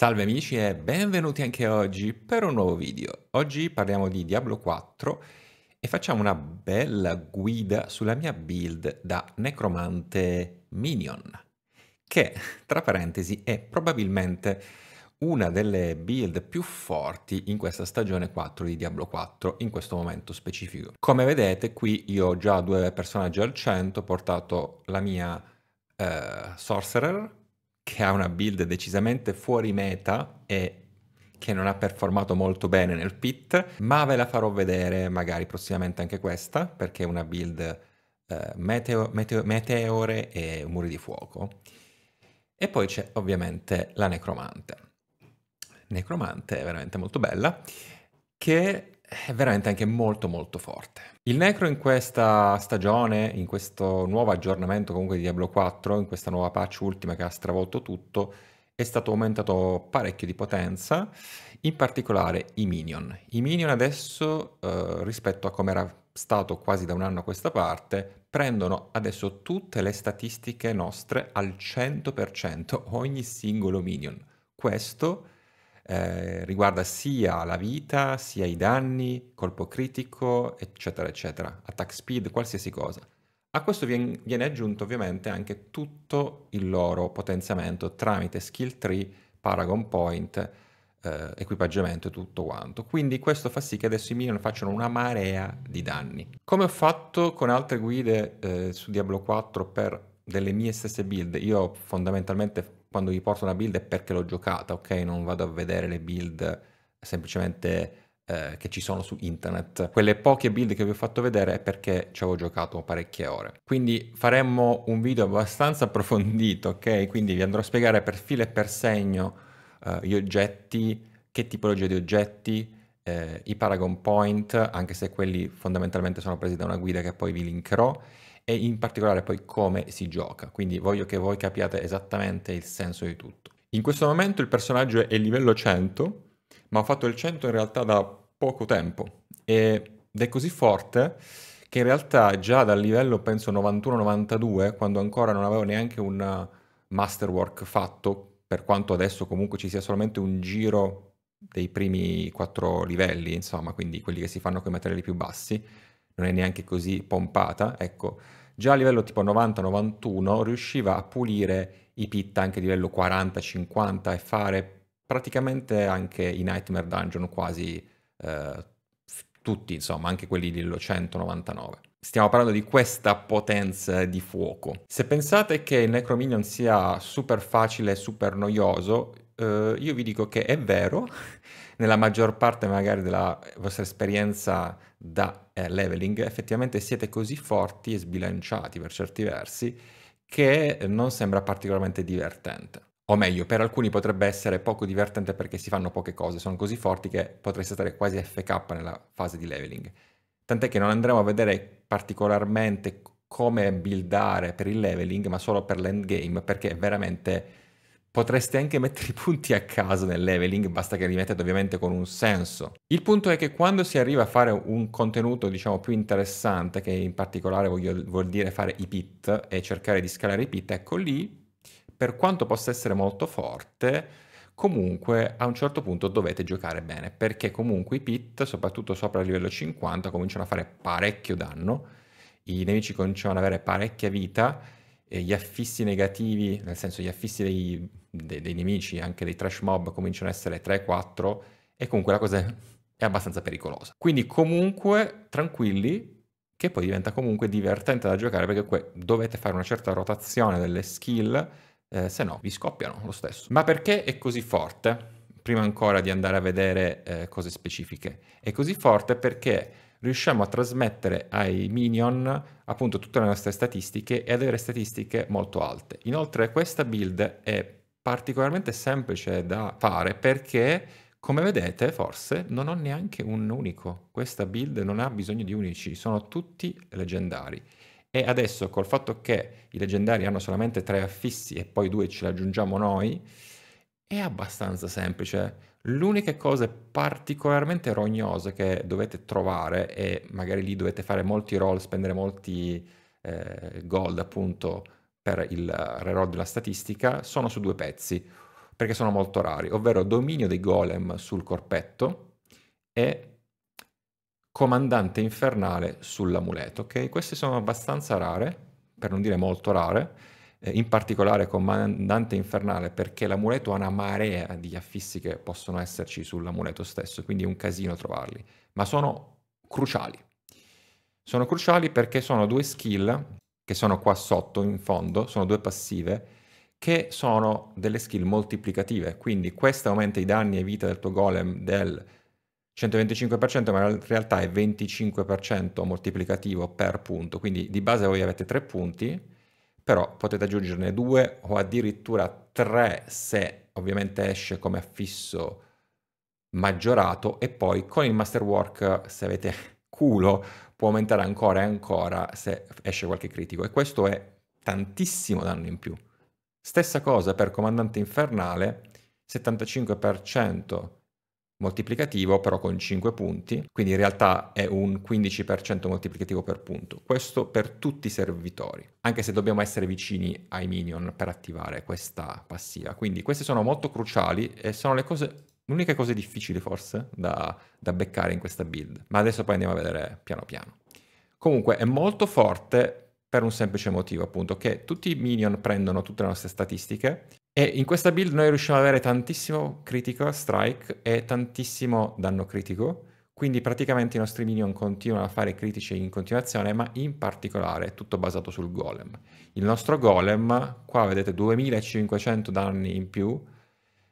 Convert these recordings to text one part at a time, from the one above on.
Salve amici e benvenuti anche oggi per un nuovo video. Oggi parliamo di Diablo 4 e facciamo una bella guida sulla mia build da necromante minion, che tra parentesi è probabilmente una delle build più forti in questa stagione 4 di Diablo 4 in questo momento specifico. Come vedete qui io ho già due personaggi al 100, ho portato la mia eh, sorcerer che ha una build decisamente fuori meta e che non ha performato molto bene nel pit, ma ve la farò vedere magari prossimamente anche questa, perché è una build eh, meteo, meteo, meteore e muri di fuoco. E poi c'è ovviamente la necromante. Necromante è veramente molto bella, che è veramente anche molto molto forte. Il Necro in questa stagione, in questo nuovo aggiornamento comunque di Diablo 4, in questa nuova patch ultima che ha stravolto tutto, è stato aumentato parecchio di potenza, in particolare i minion. I minion adesso, eh, rispetto a come era stato quasi da un anno a questa parte, prendono adesso tutte le statistiche nostre al 100%, ogni singolo minion. Questo è eh, riguarda sia la vita, sia i danni, colpo critico, eccetera, eccetera, attack speed, qualsiasi cosa. A questo viene, viene aggiunto ovviamente anche tutto il loro potenziamento tramite skill tree, paragon point, eh, equipaggiamento e tutto quanto. Quindi questo fa sì che adesso i minion facciano una marea di danni. Come ho fatto con altre guide eh, su Diablo 4 per delle mie stesse build, io fondamentalmente quando vi porto una build è perché l'ho giocata, ok? Non vado a vedere le build semplicemente eh, che ci sono su internet. Quelle poche build che vi ho fatto vedere è perché ci avevo giocato parecchie ore. Quindi faremmo un video abbastanza approfondito, ok? Quindi vi andrò a spiegare per filo e per segno eh, gli oggetti, che tipologia di oggetti, eh, i paragon point, anche se quelli fondamentalmente sono presi da una guida che poi vi linkerò, e in particolare poi come si gioca, quindi voglio che voi capiate esattamente il senso di tutto. In questo momento il personaggio è livello 100, ma ho fatto il 100 in realtà da poco tempo ed è così forte che in realtà già dal livello penso 91-92, quando ancora non avevo neanche un masterwork fatto, per quanto adesso comunque ci sia solamente un giro dei primi quattro livelli, insomma, quindi quelli che si fanno con i materiali più bassi, non è neanche così pompata, ecco, già a livello tipo 90-91 riusciva a pulire i pit anche a livello 40-50 e fare praticamente anche i Nightmare Dungeon quasi eh, tutti, insomma, anche quelli dello 199 stiamo parlando di questa potenza di fuoco. Se pensate che il Necrominion sia super facile, e super noioso, eh, io vi dico che è vero, nella maggior parte magari della vostra esperienza da eh, leveling effettivamente siete così forti e sbilanciati per certi versi che non sembra particolarmente divertente. O meglio, per alcuni potrebbe essere poco divertente perché si fanno poche cose, sono così forti che potreste stare quasi FK nella fase di leveling. Tant'è che non andremo a vedere particolarmente come buildare per il leveling, ma solo per l'endgame, perché veramente Potreste anche mettere i punti a caso nel leveling, basta che li mettete ovviamente con un senso. Il punto è che quando si arriva a fare un contenuto diciamo più interessante, che in particolare voglio, vuol dire fare i pit e cercare di scalare i pit, ecco lì, per quanto possa essere molto forte, comunque a un certo punto dovete giocare bene, perché comunque i pit, soprattutto sopra il livello 50, cominciano a fare parecchio danno, i nemici cominciano ad avere parecchia vita gli affissi negativi, nel senso gli affissi dei, dei, dei nemici, anche dei trash mob, cominciano ad essere 3-4 e comunque la cosa è, è abbastanza pericolosa. Quindi comunque tranquilli, che poi diventa comunque divertente da giocare perché que- dovete fare una certa rotazione delle skill, eh, se no vi scoppiano lo stesso. Ma perché è così forte? Prima ancora di andare a vedere eh, cose specifiche. È così forte perché riusciamo a trasmettere ai minion appunto tutte le nostre statistiche e ad avere statistiche molto alte. Inoltre questa build è particolarmente semplice da fare perché come vedete forse non ho neanche un unico, questa build non ha bisogno di unici, sono tutti leggendari e adesso col fatto che i leggendari hanno solamente tre affissi e poi due ce li aggiungiamo noi è abbastanza semplice L'unica cosa particolarmente rognosa che dovete trovare, e magari lì dovete fare molti roll, spendere molti eh, gold appunto per il reroll della statistica, sono su due pezzi, perché sono molto rari, ovvero dominio dei golem sul corpetto e comandante infernale sull'amuleto, ok? Queste sono abbastanza rare, per non dire molto rare, eh, in particolare comandante Infernale, perché l'amuleto ha una marea di affissi che possono esserci sull'amuleto stesso, quindi è un casino trovarli, ma sono cruciali. Sono cruciali perché sono due skill che sono qua sotto in fondo, sono due passive, che sono delle skill moltiplicative, quindi questa aumenta i danni e vita del tuo golem del 125%, ma in realtà è 25% moltiplicativo per punto, quindi di base voi avete 3 punti, però potete aggiungerne due o addirittura tre se ovviamente esce come affisso maggiorato e poi con il masterwork se avete culo può aumentare ancora e ancora se esce qualche critico e questo è tantissimo danno in più. Stessa cosa per Comandante Infernale, 75% moltiplicativo però con 5 punti, quindi in realtà è un 15% moltiplicativo per punto. Questo per tutti i servitori, anche se dobbiamo essere vicini ai minion per attivare questa passiva. Quindi queste sono molto cruciali e sono le cose L'unica cosa difficile forse da, da beccare in questa build, ma adesso poi andiamo a vedere piano piano. Comunque è molto forte per un semplice motivo, appunto, che tutti i minion prendono tutte le nostre statistiche e in questa build noi riusciamo ad avere tantissimo critico strike e tantissimo danno critico, quindi praticamente i nostri minion continuano a fare critici in continuazione, ma in particolare è tutto basato sul golem. Il nostro golem, qua vedete 2500 danni in più,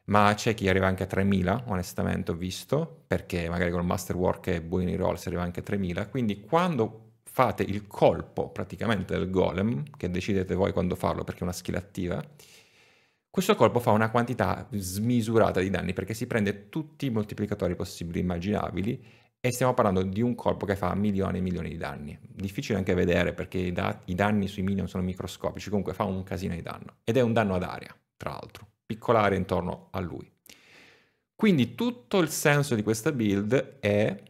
ma c'è chi arriva anche a 3000, onestamente ho visto, perché magari con col Masterwork e Buini Roll si arriva anche a 3000, quindi quando fate il colpo praticamente del golem, che decidete voi quando farlo perché è una skill attiva, questo colpo fa una quantità smisurata di danni perché si prende tutti i moltiplicatori possibili e immaginabili e stiamo parlando di un colpo che fa milioni e milioni di danni. Difficile anche vedere perché i, da- i danni sui minion sono microscopici, comunque fa un casino di danno. Ed è un danno ad aria, tra l'altro, piccola area intorno a lui. Quindi tutto il senso di questa build è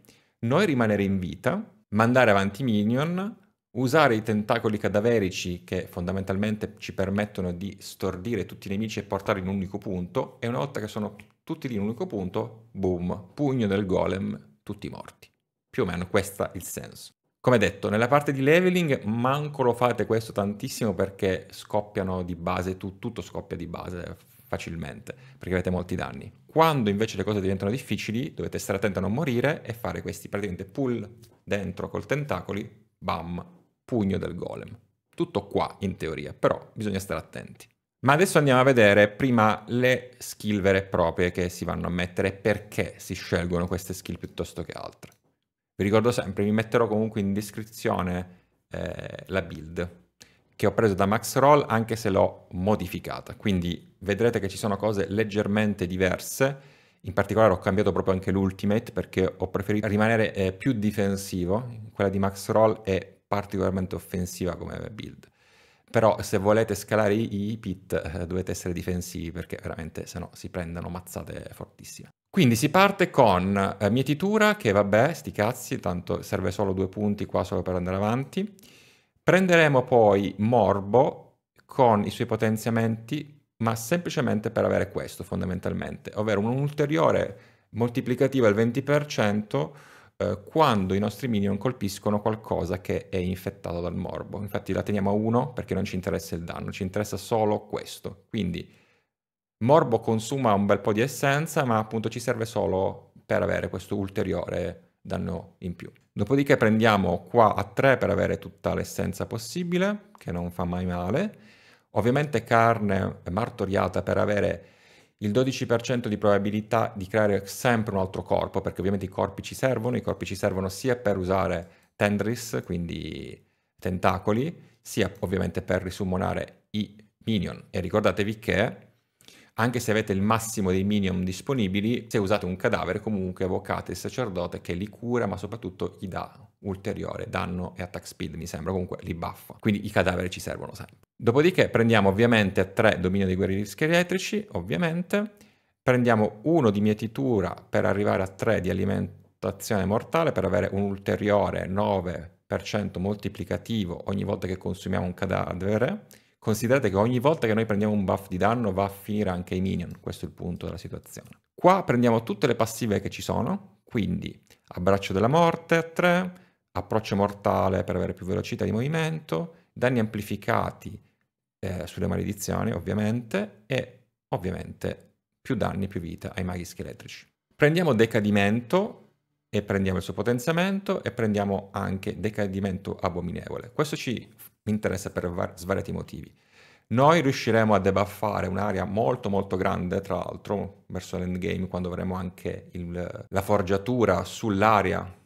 noi rimanere in vita, mandare avanti minion, Usare i tentacoli cadaverici che fondamentalmente ci permettono di stordire tutti i nemici e portarli in un unico punto e una volta che sono tutti lì in un unico punto, boom, pugno del golem, tutti morti. Più o meno questo è il senso. Come detto, nella parte di leveling manco lo fate questo tantissimo perché scoppiano di base, tu, tutto scoppia di base eh, facilmente, perché avete molti danni. Quando invece le cose diventano difficili, dovete stare attenti a non morire e fare questi praticamente pull dentro col tentacoli, bam, pugno del golem. Tutto qua in teoria, però bisogna stare attenti. Ma adesso andiamo a vedere prima le skill vere e proprie che si vanno a mettere e perché si scelgono queste skill piuttosto che altre. Vi ricordo sempre, vi metterò comunque in descrizione eh, la build che ho preso da Max Roll anche se l'ho modificata, quindi vedrete che ci sono cose leggermente diverse, in particolare ho cambiato proprio anche l'ultimate perché ho preferito rimanere eh, più difensivo, quella di Max Roll è particolarmente offensiva come build. Però se volete scalare i, i pit eh, dovete essere difensivi perché veramente se no si prendono mazzate fortissime. Quindi si parte con eh, mietitura che vabbè, sti cazzi, tanto serve solo due punti qua solo per andare avanti. Prenderemo poi morbo con i suoi potenziamenti ma semplicemente per avere questo fondamentalmente, ovvero un ulteriore moltiplicativo al 20% eh, quando i nostri minion colpiscono qualcosa che è infettato dal morbo. Infatti la teniamo a 1 perché non ci interessa il danno, ci interessa solo questo. Quindi morbo consuma un bel po' di essenza, ma appunto ci serve solo per avere questo ulteriore danno in più. Dopodiché prendiamo qua a 3 per avere tutta l'essenza possibile, che non fa mai male. Ovviamente carne martoriata per avere il 12% di probabilità di creare sempre un altro corpo, perché ovviamente i corpi ci servono, i corpi ci servono sia per usare tendris, quindi tentacoli, sia ovviamente per risummonare i minion. E ricordatevi che anche se avete il massimo dei minion disponibili, se usate un cadavere comunque evocate il sacerdote che li cura, ma soprattutto gli dà ulteriore danno e attack speed, mi sembra, comunque li buffa. Quindi i cadaveri ci servono sempre. Dopodiché prendiamo ovviamente 3 dominio dei guerrieri scheletrici, ovviamente, prendiamo 1 di mietitura per arrivare a 3 di alimentazione mortale per avere un ulteriore 9% moltiplicativo ogni volta che consumiamo un cadavere. Considerate che ogni volta che noi prendiamo un buff di danno va a finire anche i minion, questo è il punto della situazione. Qua prendiamo tutte le passive che ci sono, quindi abbraccio della morte a 3, approccio mortale per avere più velocità di movimento, danni amplificati eh, sulle maledizioni ovviamente e ovviamente più danni più vita ai maghi scheletrici. Prendiamo decadimento e prendiamo il suo potenziamento e prendiamo anche decadimento abominevole. Questo ci interessa per svariati motivi. Noi riusciremo a debuffare un'area molto molto grande, tra l'altro, verso l'endgame, quando avremo anche il, la forgiatura sull'area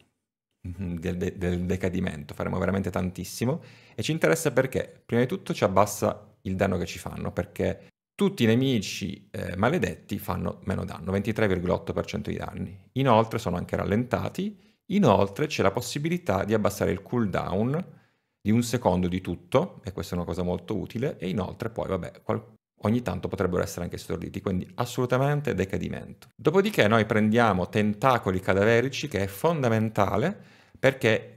Mhm, del, de- del decadimento, faremo veramente tantissimo e ci interessa perché prima di tutto ci abbassa il danno che ci fanno, perché tutti i nemici eh, maledetti fanno meno danno, 23,8% di danni. Inoltre sono anche rallentati, inoltre c'è la possibilità di abbassare il cooldown di un secondo di tutto, e questa è una cosa molto utile, e inoltre poi, vabbè, qual- ogni tanto potrebbero essere anche storditi, quindi assolutamente decadimento. Dopodiché noi prendiamo tentacoli cadaverici, che è fondamentale perché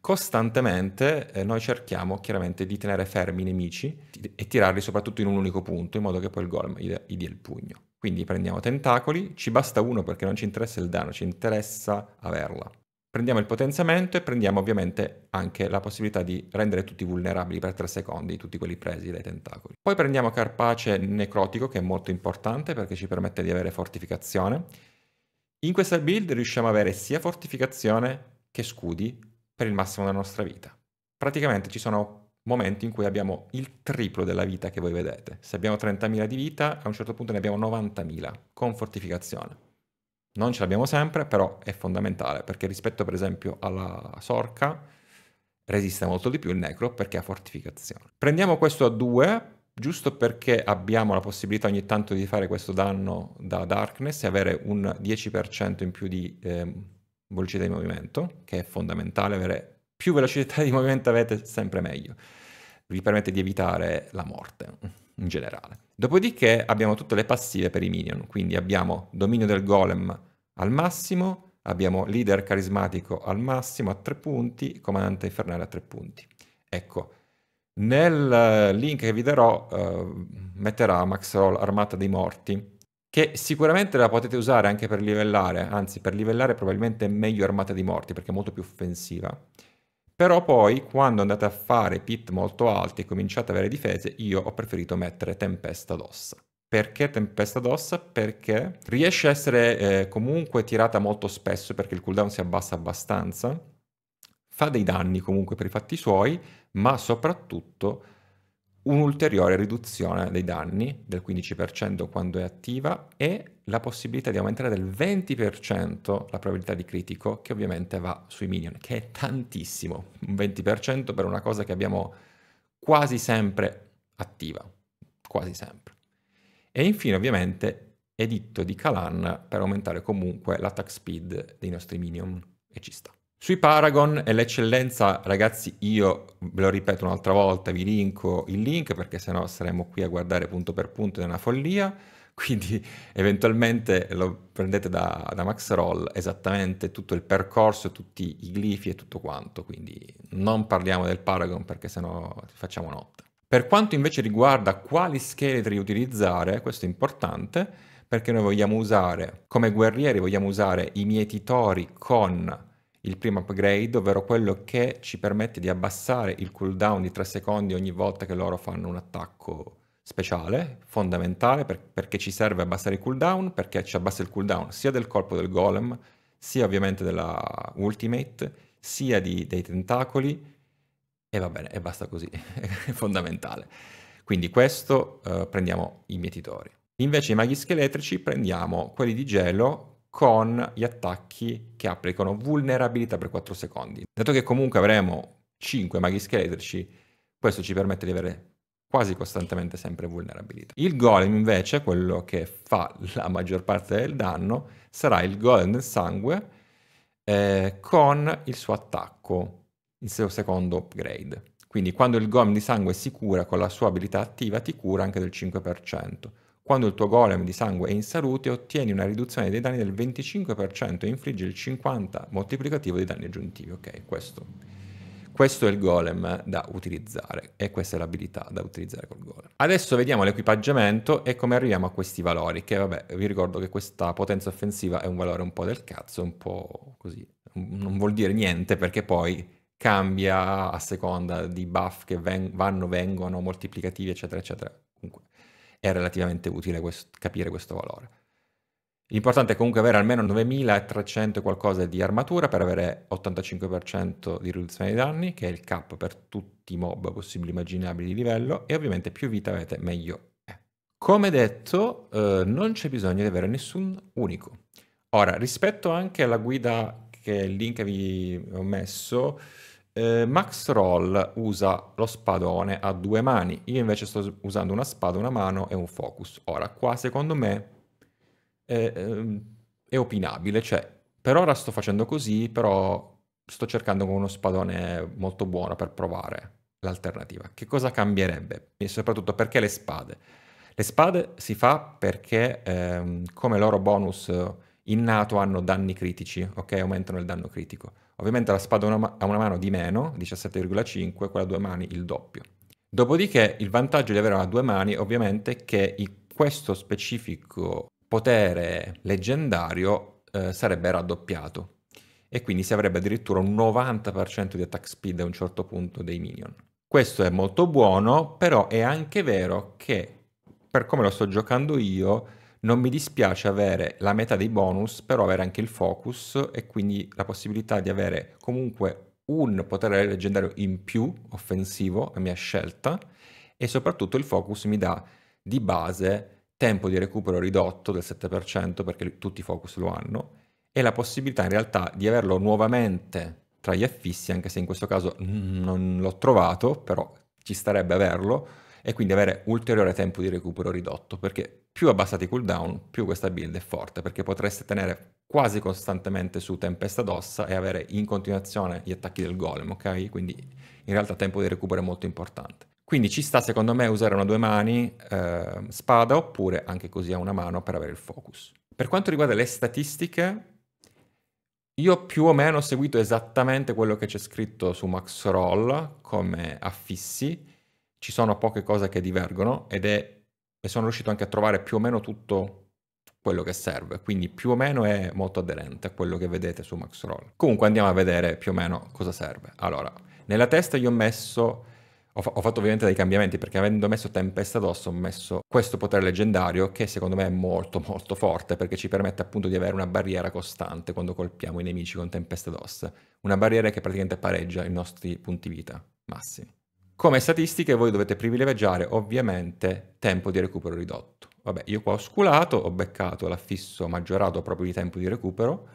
costantemente eh, noi cerchiamo chiaramente di tenere fermi i nemici e tirarli soprattutto in un unico punto, in modo che poi il golem gli, gli dia il pugno. Quindi prendiamo tentacoli, ci basta uno perché non ci interessa il danno, ci interessa averla. Prendiamo il potenziamento e prendiamo ovviamente anche la possibilità di rendere tutti vulnerabili per 3 secondi, tutti quelli presi dai tentacoli. Poi prendiamo Carpace Necrotico che è molto importante perché ci permette di avere fortificazione. In questa build riusciamo ad avere sia fortificazione che scudi per il massimo della nostra vita. Praticamente ci sono momenti in cui abbiamo il triplo della vita che voi vedete. Se abbiamo 30.000 di vita, a un certo punto ne abbiamo 90.000 con fortificazione. Non ce l'abbiamo sempre, però è fondamentale, perché rispetto per esempio alla sorca resiste molto di più il necro perché ha fortificazione. Prendiamo questo a 2 giusto perché abbiamo la possibilità ogni tanto di fare questo danno da darkness e avere un 10% in più di eh, velocità di movimento, che è fondamentale avere più velocità di movimento avete sempre meglio. Vi permette di evitare la morte in generale. Dopodiché abbiamo tutte le passive per i minion, quindi abbiamo dominio del golem al massimo, abbiamo leader carismatico al massimo a tre punti, comandante infernale a tre punti. Ecco, nel link che vi darò eh, metterà Max Roll Armata dei Morti che sicuramente la potete usare anche per livellare, anzi per livellare probabilmente è meglio Armata di Morti perché è molto più offensiva. Però poi quando andate a fare pit molto alti e cominciate ad avere difese, io ho preferito mettere Tempesta d'ossa. Perché Tempesta d'ossa? Perché riesce a essere eh, comunque tirata molto spesso perché il cooldown si abbassa abbastanza, fa dei danni comunque per i fatti suoi, ma soprattutto un'ulteriore riduzione dei danni del 15% quando è attiva e la possibilità di aumentare del 20% la probabilità di critico che ovviamente va sui minion, che è tantissimo, un 20% per una cosa che abbiamo quasi sempre attiva, quasi sempre. E infine ovviamente editto di Kalan per aumentare comunque l'attack speed dei nostri minion e ci sta. Sui Paragon è l'eccellenza, ragazzi, io ve lo ripeto un'altra volta, vi linko il link perché sennò saremo qui a guardare punto per punto, è una follia, quindi eventualmente lo prendete da, da Max Roll esattamente tutto il percorso, tutti i glifi e tutto quanto, quindi non parliamo del Paragon perché sennò facciamo notte. Per quanto invece riguarda quali scheletri utilizzare, questo è importante, perché noi vogliamo usare, come guerrieri vogliamo usare i mietitori con il primo upgrade, ovvero quello che ci permette di abbassare il cooldown di 3 secondi ogni volta che loro fanno un attacco speciale, fondamentale, per, perché ci serve abbassare il cooldown, perché ci abbassa il cooldown sia del colpo del golem, sia ovviamente della ultimate, sia di, dei tentacoli, e va bene, e basta così, è fondamentale. Quindi questo eh, prendiamo i mietitori. Invece i maghi scheletrici prendiamo quelli di gelo con gli attacchi che applicano vulnerabilità per 4 secondi. Dato che comunque avremo 5 maghi scheletrici, questo ci permette di avere quasi costantemente sempre vulnerabilità. Il golem invece, quello che fa la maggior parte del danno, sarà il golem del sangue eh, con il suo attacco, il suo secondo upgrade. Quindi quando il golem di sangue si cura con la sua abilità attiva, ti cura anche del 5%. Quando il tuo golem di sangue è in salute ottieni una riduzione dei danni del 25% e infliggi il 50 moltiplicativo dei danni aggiuntivi. Ok, questo, questo è il golem da utilizzare e questa è l'abilità da utilizzare col golem. Adesso vediamo l'equipaggiamento e come arriviamo a questi valori, che vabbè vi ricordo che questa potenza offensiva è un valore un po' del cazzo, un po' così, non vuol dire niente perché poi cambia a seconda di buff che ven- vanno, vengono, moltiplicativi, eccetera, eccetera è relativamente utile quest- capire questo valore. L'importante è comunque avere almeno 9300 qualcosa di armatura per avere 85% di riduzione dei danni, che è il cap per tutti i mob possibili immaginabili di livello, e ovviamente più vita avete meglio è. Come detto, eh, non c'è bisogno di avere nessun unico. Ora, rispetto anche alla guida che il link vi ho messo, eh, Max Roll usa lo spadone a due mani, io invece sto usando una spada, una mano e un focus. Ora, qua secondo me è, ehm, è opinabile, cioè per ora sto facendo così, però sto cercando con uno spadone molto buono per provare l'alternativa. Che cosa cambierebbe? E soprattutto perché le spade? Le spade si fa perché ehm, come loro bonus innato hanno danni critici, ok? Aumentano il danno critico. Ovviamente la spada a una mano di meno, 17,5, quella a due mani il doppio. Dopodiché il vantaggio di avere una a due mani ovviamente è che questo specifico potere leggendario eh, sarebbe raddoppiato e quindi si avrebbe addirittura un 90% di attack speed a un certo punto dei minion. Questo è molto buono, però è anche vero che per come lo sto giocando io non mi dispiace avere la metà dei bonus, però avere anche il focus e quindi la possibilità di avere comunque un potere leggendario in più offensivo a mia scelta e soprattutto il focus mi dà di base tempo di recupero ridotto del 7% perché tutti i focus lo hanno e la possibilità in realtà di averlo nuovamente tra gli affissi anche se in questo caso non l'ho trovato però ci starebbe averlo e quindi avere ulteriore tempo di recupero ridotto perché più abbassate i cooldown, più questa build è forte, perché potreste tenere quasi costantemente su tempesta d'ossa e avere in continuazione gli attacchi del golem, ok? Quindi in realtà tempo di recupero è molto importante. Quindi ci sta secondo me usare una due mani, eh, spada oppure anche così a una mano per avere il focus. Per quanto riguarda le statistiche, io più o meno ho seguito esattamente quello che c'è scritto su Max Roll come affissi, ci sono poche cose che divergono ed è e sono riuscito anche a trovare più o meno tutto quello che serve, quindi più o meno è molto aderente a quello che vedete su MaxRoll. Comunque andiamo a vedere più o meno cosa serve. Allora, nella testa io ho messo ho, fatto ovviamente dei cambiamenti perché avendo messo tempesta addosso ho messo questo potere leggendario che secondo me è molto molto forte perché ci permette appunto di avere una barriera costante quando colpiamo i nemici con tempesta addosso, una barriera che praticamente pareggia i nostri punti vita massimi. Come statistiche voi dovete privilegiare ovviamente tempo di recupero ridotto. Vabbè, io qua ho sculato, ho beccato l'affisso maggiorato proprio di tempo di recupero,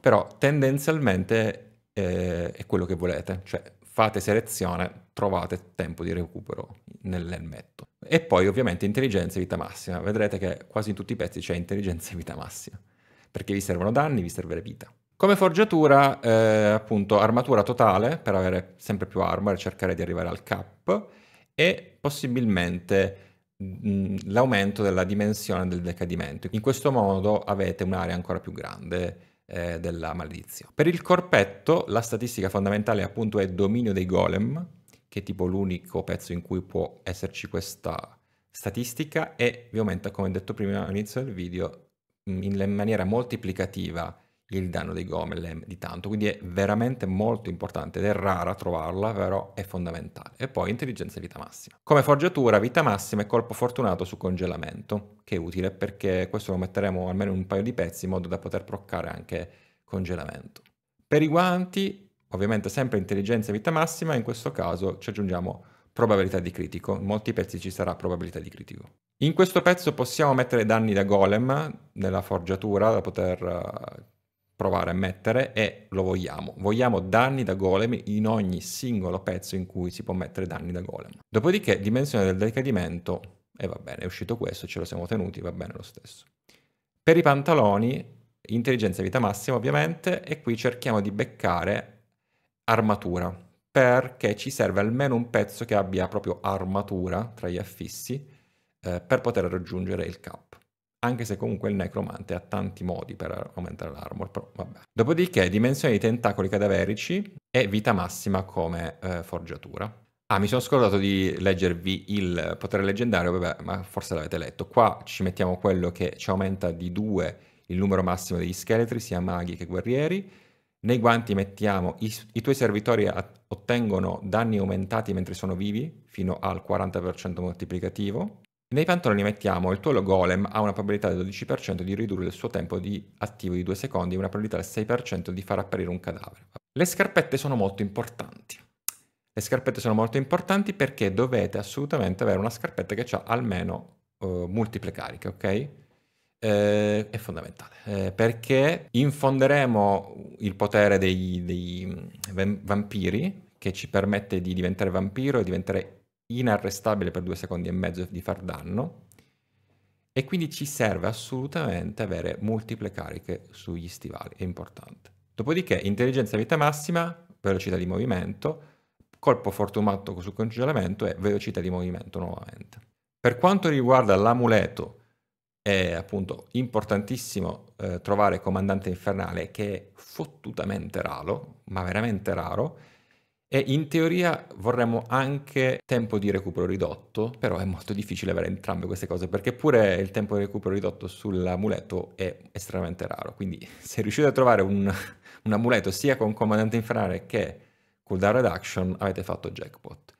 però tendenzialmente eh, è quello che volete, cioè fate selezione, trovate tempo di recupero nell'elmetto. E poi ovviamente intelligenza e vita massima. Vedrete che quasi in tutti i pezzi c'è intelligenza e vita massima, perché vi servono danni, vi serve vita. Come forgiatura, eh, appunto, armatura totale per avere sempre più armor e cercare di arrivare al cap e possibilmente mh, l'aumento della dimensione del decadimento. In questo modo avete un'area ancora più grande eh, della maledizione. Per il corpetto la statistica fondamentale appunto è dominio dei golem, che è tipo l'unico pezzo in cui può esserci questa statistica e vi aumenta, come detto prima all'inizio del video, in maniera moltiplicativa il danno dei gomelem di tanto, quindi è veramente molto importante ed è rara trovarla, però è fondamentale. E poi intelligenza vita massima. Come forgiatura vita massima e colpo fortunato su congelamento, che è utile perché questo lo metteremo almeno in un paio di pezzi in modo da poter proccare anche congelamento. Per i guanti, ovviamente sempre intelligenza vita massima, in questo caso ci aggiungiamo probabilità di critico, in molti pezzi ci sarà probabilità di critico. In questo pezzo possiamo mettere danni da golem nella forgiatura da poter eh, provare a mettere e lo vogliamo. Vogliamo danni da golem in ogni singolo pezzo in cui si può mettere danni da golem. Dopodiché dimensione del decadimento, e va bene, è uscito questo, ce lo siamo tenuti, va bene lo stesso. Per i pantaloni, intelligenza vita massima ovviamente, e qui cerchiamo di beccare armatura, perché ci serve almeno un pezzo che abbia proprio armatura tra gli affissi eh, per poter raggiungere il cap anche se comunque il necromante ha tanti modi per aumentare l'armor, però vabbè. Dopodiché dimensioni di tentacoli cadaverici e vita massima come eh, forgiatura. Ah, mi sono scordato di leggervi il potere leggendario, vabbè, ma forse l'avete letto. Qua ci mettiamo quello che ci aumenta di 2 il numero massimo degli scheletri, sia maghi che guerrieri. Nei guanti mettiamo i, i tuoi servitori a, ottengono danni aumentati mentre sono vivi fino al 40% moltiplicativo. Nei pantaloni mettiamo il tuo golem ha una probabilità del 12% di ridurre il suo tempo di attivo di 2 secondi e una probabilità del 6% di far apparire un cadavere. Le scarpette sono molto importanti. Le scarpette sono molto importanti perché dovete assolutamente avere una scarpetta che ha almeno uh, multiple cariche, ok? Eh, è fondamentale eh, perché infonderemo il potere dei, dei mm, vampiri che ci permette di diventare vampiro e diventare inarrestabile per due secondi e mezzo di far danno e quindi ci serve assolutamente avere multiple cariche sugli stivali, è importante. Dopodiché intelligenza vita massima, velocità di movimento, colpo fortunato sul congelamento e velocità di movimento nuovamente. Per quanto riguarda l'amuleto, è appunto importantissimo eh, trovare comandante infernale che è fottutamente raro, ma veramente raro, e in teoria vorremmo anche tempo di recupero ridotto, però è molto difficile avere entrambe queste cose, perché pure il tempo di recupero ridotto sull'amuleto è estremamente raro. Quindi se riuscite a trovare un, un amuleto sia con comandante infernale che cooldown reduction, avete fatto jackpot.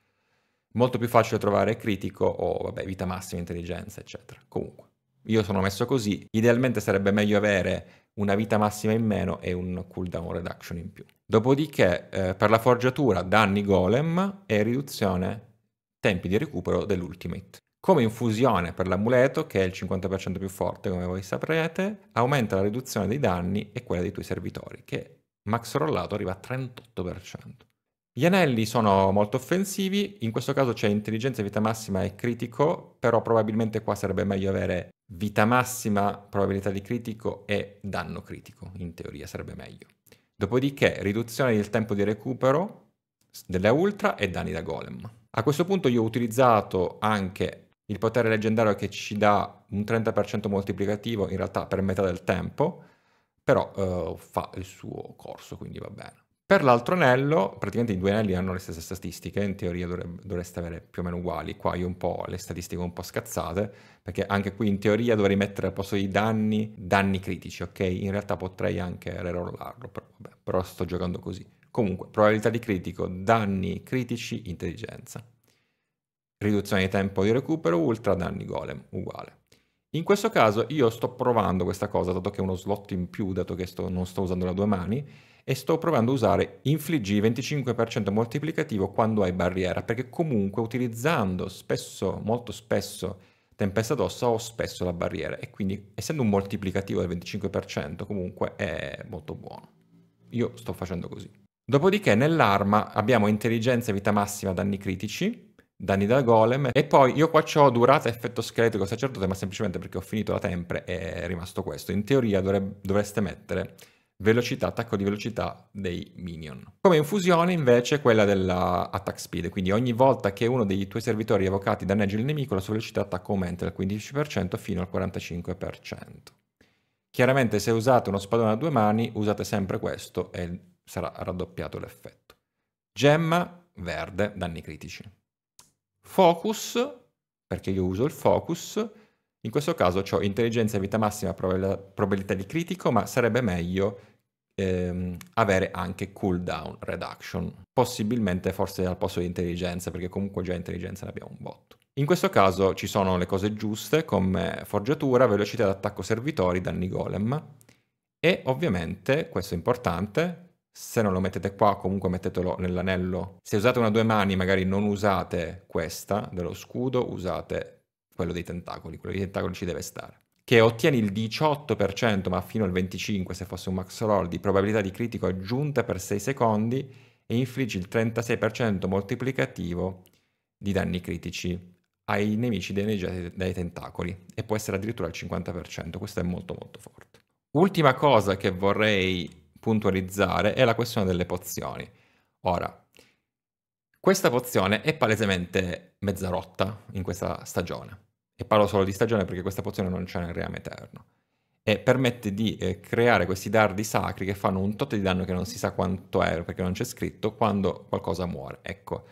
Molto più facile trovare critico o vabbè, vita massima, intelligenza, eccetera. Comunque, io sono messo così. Idealmente sarebbe meglio avere una vita massima in meno e un cooldown reduction in più. Dopodiché eh, per la forgiatura danni golem e riduzione tempi di recupero dell'ultimate. Come infusione per l'amuleto, che è il 50% più forte come voi saprete, aumenta la riduzione dei danni e quella dei tuoi servitori, che max rollato arriva a 38%. Gli anelli sono molto offensivi, in questo caso c'è intelligenza, vita massima e critico, però probabilmente qua sarebbe meglio avere vita massima, probabilità di critico e danno critico, in teoria sarebbe meglio. Dopodiché riduzione del tempo di recupero delle ultra e danni da golem. A questo punto io ho utilizzato anche il potere leggendario che ci dà un 30% moltiplicativo in realtà per metà del tempo, però eh, fa il suo corso, quindi va bene. Per l'altro anello, praticamente i due anelli hanno le stesse statistiche, in teoria dovrebbe, dovreste avere più o meno uguali, qua io un po' le statistiche un po' scazzate, perché anche qui in teoria dovrei mettere al posto di danni, danni critici, ok? In realtà potrei anche rerollarlo, però, vabbè, però sto giocando così. Comunque, probabilità di critico, danni critici, intelligenza. Riduzione di tempo di recupero, ultra danni golem, uguale. In questo caso io sto provando questa cosa, dato che è uno slot in più, dato che sto, non sto usando le due mani, e sto provando a usare infliggi 25% moltiplicativo quando hai barriera, perché comunque utilizzando spesso, molto spesso, tempesta d'ossa ho spesso la barriera e quindi essendo un moltiplicativo del 25% comunque è molto buono. Io sto facendo così. Dopodiché nell'arma abbiamo intelligenza vita massima danni critici, danni da golem e poi io qua ho durata effetto scheletrico sacerdote ma semplicemente perché ho finito la tempra è rimasto questo. In teoria dovreste mettere velocità, attacco di velocità dei minion. Come infusione invece quella dell'attack speed, quindi ogni volta che uno dei tuoi servitori evocati danneggia il nemico la sua velocità attacco aumenta dal 15% fino al 45%. Chiaramente se usate uno spadone a due mani usate sempre questo e sarà raddoppiato l'effetto. Gemma verde, danni critici. Focus, perché io uso il focus, in questo caso ho intelligenza e vita massima, probabilità di critico, ma sarebbe meglio ehm, avere anche cooldown reduction. Possibilmente forse al posto di intelligenza, perché comunque già intelligenza ne abbiamo un botto. In questo caso ci sono le cose giuste come forgiatura, velocità d'attacco servitori, danni golem e ovviamente, questo è importante, se non lo mettete qua comunque mettetelo nell'anello. Se usate una due mani magari non usate questa dello scudo, usate quello dei tentacoli, quello dei tentacoli ci deve stare. Che ottieni il 18%, ma fino al 25% se fosse un max roll, di probabilità di critico aggiunta per 6 secondi e infliggi il 36% moltiplicativo di danni critici ai nemici danneggiati dai tentacoli e può essere addirittura il 50%, questo è molto molto forte. Ultima cosa che vorrei puntualizzare è la questione delle pozioni. Ora, questa pozione è palesemente mezza rotta in questa stagione e parlo solo di stagione perché questa pozione non c'è nel reame eterno, e permette di eh, creare questi dardi sacri che fanno un tot di danno che non si sa quanto è perché non c'è scritto quando qualcosa muore. Ecco,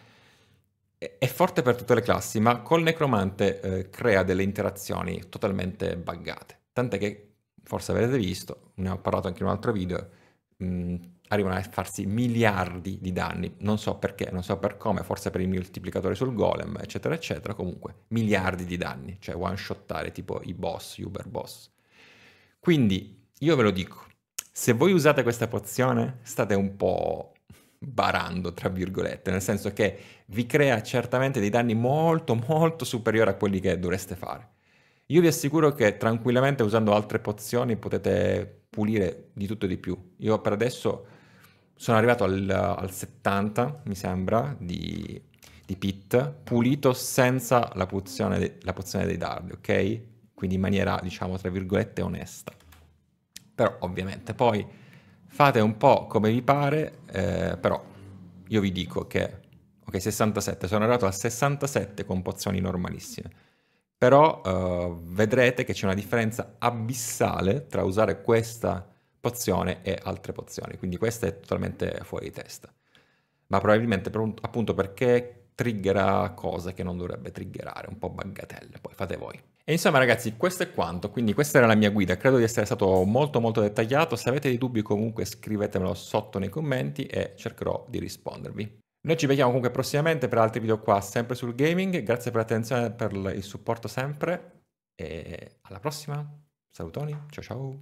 è forte per tutte le classi, ma col necromante eh, crea delle interazioni totalmente buggate. Tant'è che, forse avete visto, ne ho parlato anche in un altro video, mh, mm, arrivano a farsi miliardi di danni, non so perché, non so per come, forse per il moltiplicatore sul golem, eccetera, eccetera, comunque miliardi di danni, cioè one shottare tipo i boss, gli uber boss. Quindi io ve lo dico, se voi usate questa pozione state un po' barando, tra virgolette, nel senso che vi crea certamente dei danni molto molto superiori a quelli che dovreste fare. Io vi assicuro che tranquillamente usando altre pozioni potete pulire di tutto e di più. Io per adesso sono arrivato al, al 70, mi sembra, di, di, pit, pulito senza la pozione, de, la pozione dei dardi, ok? Quindi in maniera, diciamo, tra virgolette, onesta. Però, ovviamente, poi fate un po' come vi pare, eh, però io vi dico che, ok, 67, sono arrivato al 67 con pozioni normalissime però uh, vedrete che c'è una differenza abissale tra usare questa pozione e altre pozioni, quindi questa è totalmente fuori di testa. Ma probabilmente per un, appunto perché triggera cose che non dovrebbe triggerare, un po' baggatelle, poi fate voi. E insomma ragazzi, questo è quanto, quindi questa era la mia guida, credo di essere stato molto molto dettagliato, se avete dei dubbi comunque scrivetemelo sotto nei commenti e cercherò di rispondervi. Noi ci vediamo comunque prossimamente per altri video qua, sempre sul gaming, grazie per l'attenzione e per il supporto sempre e alla prossima, salutoni, ciao ciao!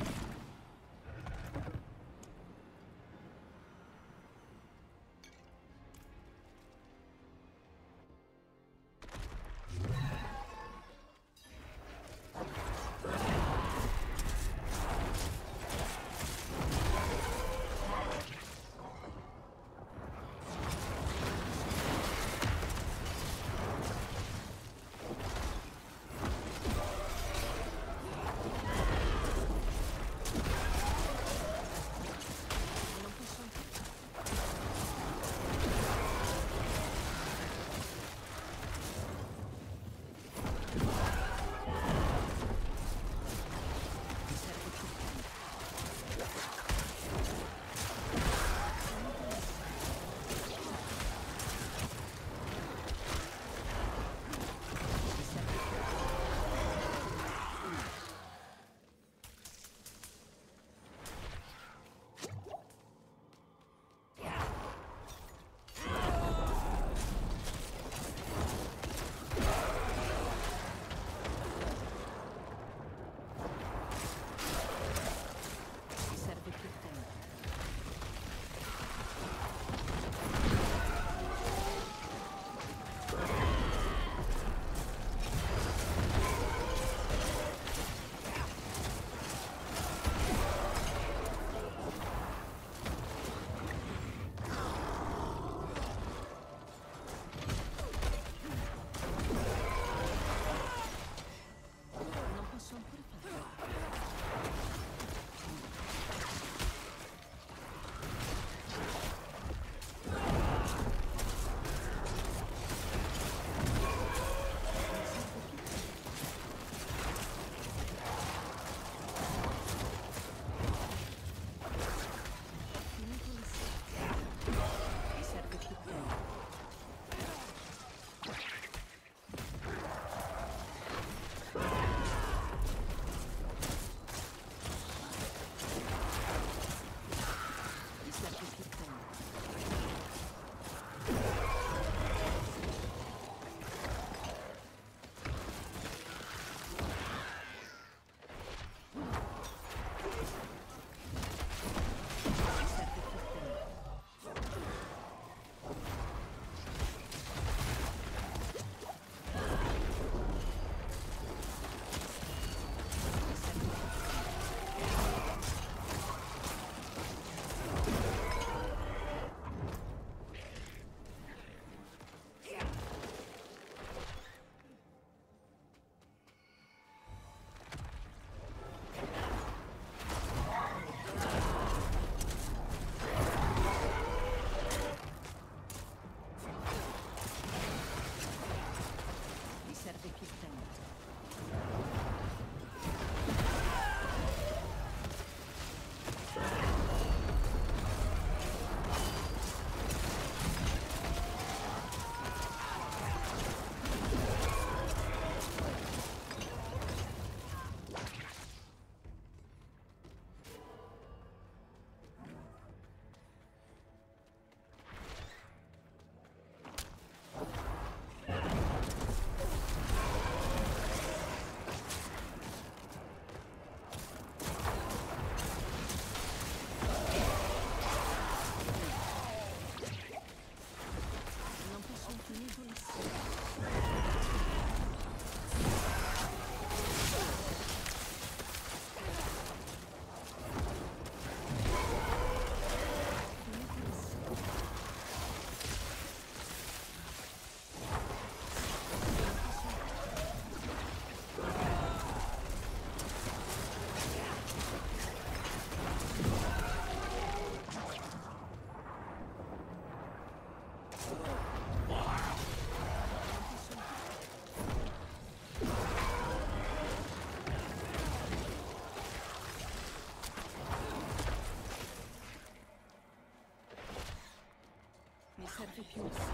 Jesus.